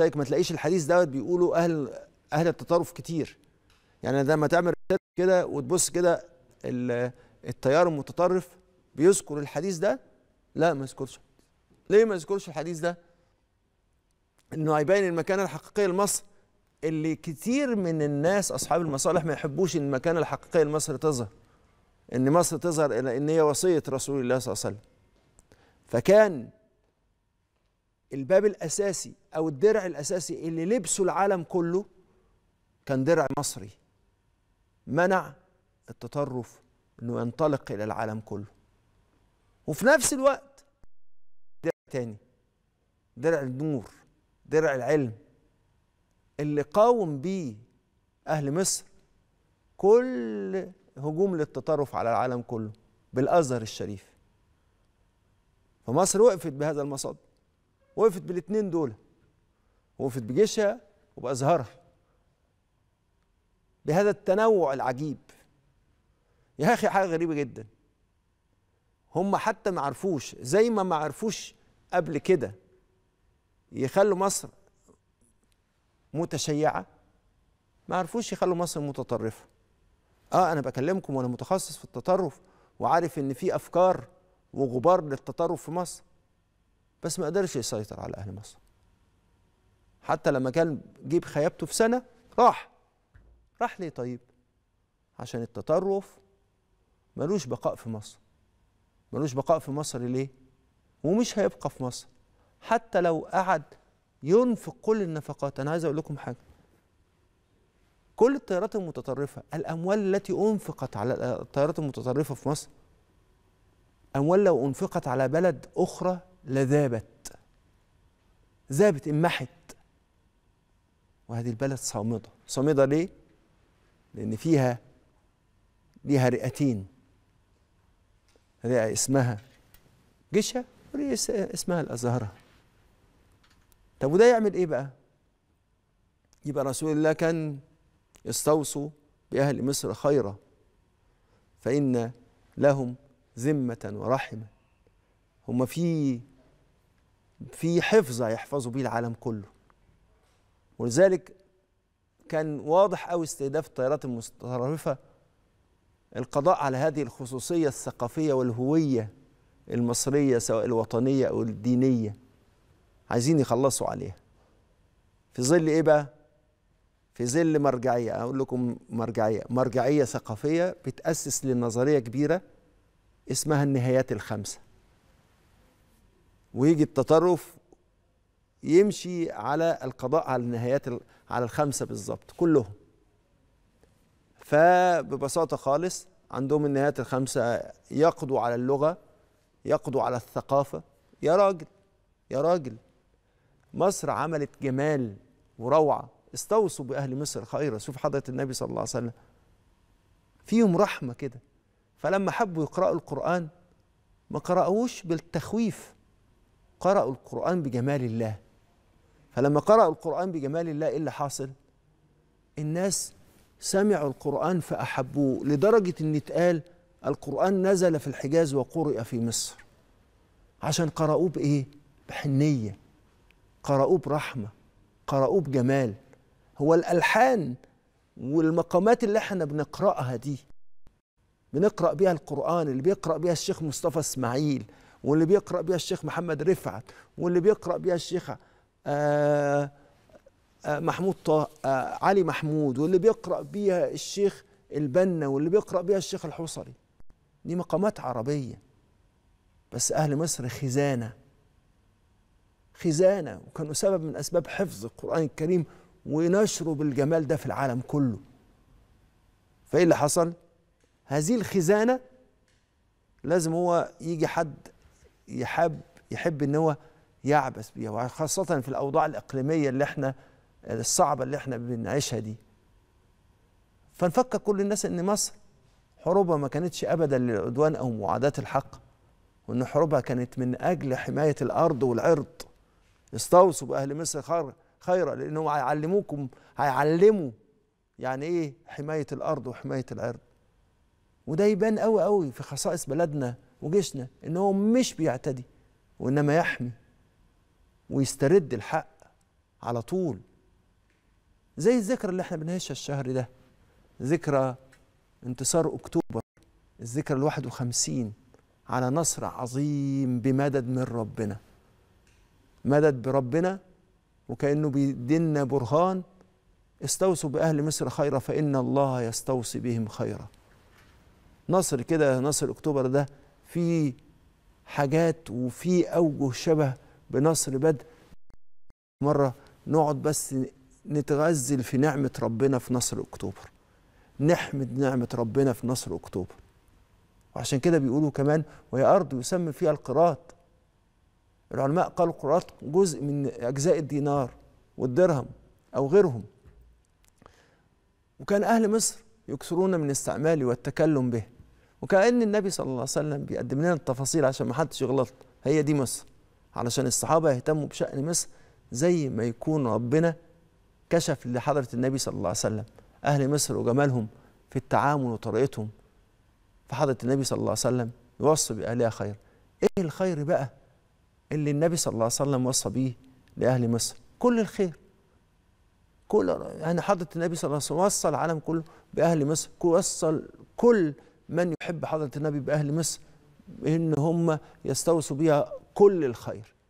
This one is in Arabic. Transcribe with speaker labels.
Speaker 1: لذلك ما تلاقيش الحديث دوت بيقولوا اهل اهل التطرف كتير يعني لما تعمل كده وتبص كده التيار المتطرف بيذكر الحديث ده لا ما يذكرش ليه ما يذكرش الحديث ده انه هيبين المكانه الحقيقيه لمصر اللي كتير من الناس اصحاب المصالح ما يحبوش ان المكانه الحقيقيه لمصر تظهر ان مصر تظهر ان هي وصيه رسول الله صلى الله عليه وسلم فكان الباب الاساسي او الدرع الاساسي اللي لبسه العالم كله كان درع مصري منع التطرف انه ينطلق الى العالم كله وفي نفس الوقت درع تاني درع النور درع العلم اللي قاوم بيه اهل مصر كل هجوم للتطرف على العالم كله بالازهر الشريف فمصر وقفت بهذا المصد وقفت بالاثنين دول وقفت بجيشها وبأزهرها بهذا التنوع العجيب يا أخي حاجة غريبة جدا هم حتى ما عرفوش زي ما ما عرفوش قبل كده يخلوا مصر متشيعة ما عرفوش يخلوا مصر متطرفة اه انا بكلمكم وانا متخصص في التطرف وعارف ان في افكار وغبار للتطرف في مصر بس ما قدرش يسيطر على اهل مصر حتى لما كان جيب خيابته في سنه راح راح ليه طيب عشان التطرف ملوش بقاء في مصر ملوش بقاء في مصر ليه ومش هيبقى في مصر حتى لو قعد ينفق كل النفقات انا عايز اقول لكم حاجه كل الطيارات المتطرفه الاموال التي انفقت على الطيارات المتطرفه في مصر اموال لو انفقت على بلد اخرى لذابت ذابت امحت وهذه البلد صامدة صامدة ليه؟ لأن فيها ليها رئتين رئة اسمها جشة ورئة اسمها الأزهرة طب وده يعمل إيه بقى؟ يبقى رسول الله كان استوصوا بأهل مصر خيرا فإن لهم ذمة ورحمة هم في في حفظ هيحفظوا بيه العالم كله ولذلك كان واضح قوي استهداف الطائرات المتطرفه القضاء على هذه الخصوصيه الثقافيه والهويه المصريه سواء الوطنيه او الدينيه عايزين يخلصوا عليها في ظل ايه بقى في ظل مرجعيه اقول لكم مرجعيه مرجعيه ثقافيه بتاسس لنظريه كبيره اسمها النهايات الخمسه ويجي التطرف يمشي على القضاء على النهايات على الخمسه بالظبط كلهم فببساطه خالص عندهم النهايات الخمسه يقضوا على اللغه يقضوا على الثقافه يا راجل يا راجل مصر عملت جمال وروعه استوصوا باهل مصر خيرا شوف حضره النبي صلى الله عليه وسلم فيهم رحمه كده فلما حبوا يقرأوا القرآن ما قرأوش بالتخويف قرأوا القرآن بجمال الله فلما قرأوا القرآن بجمال الله إيه اللي حاصل؟ الناس سمعوا القرآن فأحبوه لدرجة إن اتقال القرآن نزل في الحجاز وقرئ في مصر عشان قرأوه بإيه؟ بحنية قرأوه برحمة قرأوه بجمال هو الألحان والمقامات اللي احنا بنقرأها دي بنقرأ بيها القرآن اللي بيقرأ بيها الشيخ مصطفى اسماعيل واللي بيقرأ بيها الشيخ محمد رفعت واللي بيقرأ بيها الشيخ آه، آه، محمود طه آه، علي محمود واللي بيقرأ بيها الشيخ البنا واللي بيقرأ بيها الشيخ الحصري دي مقامات عربية بس أهل مصر خزانة خزانة وكانوا سبب من أسباب حفظ القرآن الكريم ونشره بالجمال ده في العالم كله فإيه اللي حصل؟ هذه الخزانة لازم هو يجي حد يحب يحب ان هو يعبث بيها وخاصة في الأوضاع الإقليمية اللي احنا الصعبة اللي احنا بنعيشها دي فنفكر كل الناس ان مصر حروبها ما كانتش أبدا للعدوان أو معاداة الحق وان حروبها كانت من أجل حماية الأرض والعرض استوصوا بأهل مصر خير خيرا لأنهم هيعلموكم هيعلموا يعني إيه حماية الأرض وحماية العرض وده يبان قوي قوي في خصائص بلدنا وجيشنا ان هو مش بيعتدي وانما يحمي ويسترد الحق على طول زي الذكرى اللي احنا بنعيشها الشهر ده ذكرى انتصار اكتوبر الذكرى ال 51 على نصر عظيم بمدد من ربنا مدد بربنا وكانه بيدينا برهان استوصوا باهل مصر خيرا فان الله يستوصي بهم خيرا نصر كده نصر اكتوبر ده في حاجات وفي اوجه شبه بنصر بدر مره نقعد بس نتغزل في نعمه ربنا في نصر اكتوبر نحمد نعمه ربنا في نصر اكتوبر وعشان كده بيقولوا كمان وهي ارض يسمى فيها القراط العلماء قالوا القراط جزء من اجزاء الدينار والدرهم او غيرهم وكان اهل مصر يكثرون من استعماله والتكلم به وكأن النبي صلى الله عليه وسلم بيقدم لنا التفاصيل عشان ما حدش يغلط هي دي مصر علشان الصحابة يهتموا بشأن مصر زي ما يكون ربنا كشف لحضرة النبي صلى الله عليه وسلم أهل مصر وجمالهم في التعامل وطريقتهم فحضرة النبي صلى الله عليه وسلم يوصي بأهلها خير إيه الخير بقى اللي النبي صلى الله عليه وسلم وصى بيه لأهل مصر كل الخير كل يعني حضرة النبي صلى الله عليه وسلم وصى العالم كله بأهل مصر وصل كل من يحب حضرة النبي بأهل مصر إن هم يستوصوا بها كل الخير